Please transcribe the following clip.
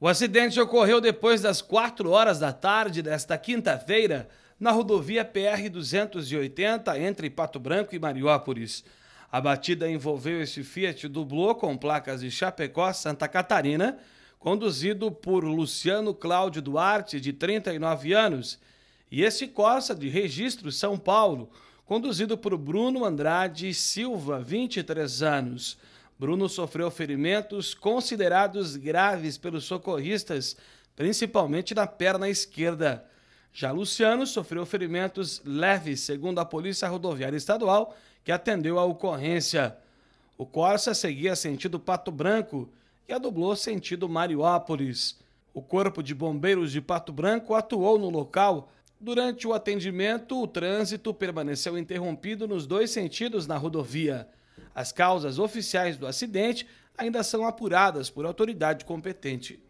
O acidente ocorreu depois das 4 horas da tarde desta quinta-feira na rodovia PR-280 entre Pato Branco e Mariópolis. A batida envolveu esse Fiat Dublô com placas de Chapecó, Santa Catarina, conduzido por Luciano Cláudio Duarte, de 39 anos, e esse Corsa de registro São Paulo, conduzido por Bruno Andrade Silva, 23 anos. Bruno sofreu ferimentos considerados graves pelos socorristas, principalmente na perna esquerda. Já Luciano sofreu ferimentos leves, segundo a Polícia Rodoviária Estadual, que atendeu a ocorrência. O Corsa seguia sentido Pato Branco e a dublou sentido Mariópolis. O Corpo de Bombeiros de Pato Branco atuou no local. Durante o atendimento, o trânsito permaneceu interrompido nos dois sentidos na rodovia. As causas oficiais do acidente ainda são apuradas por autoridade competente.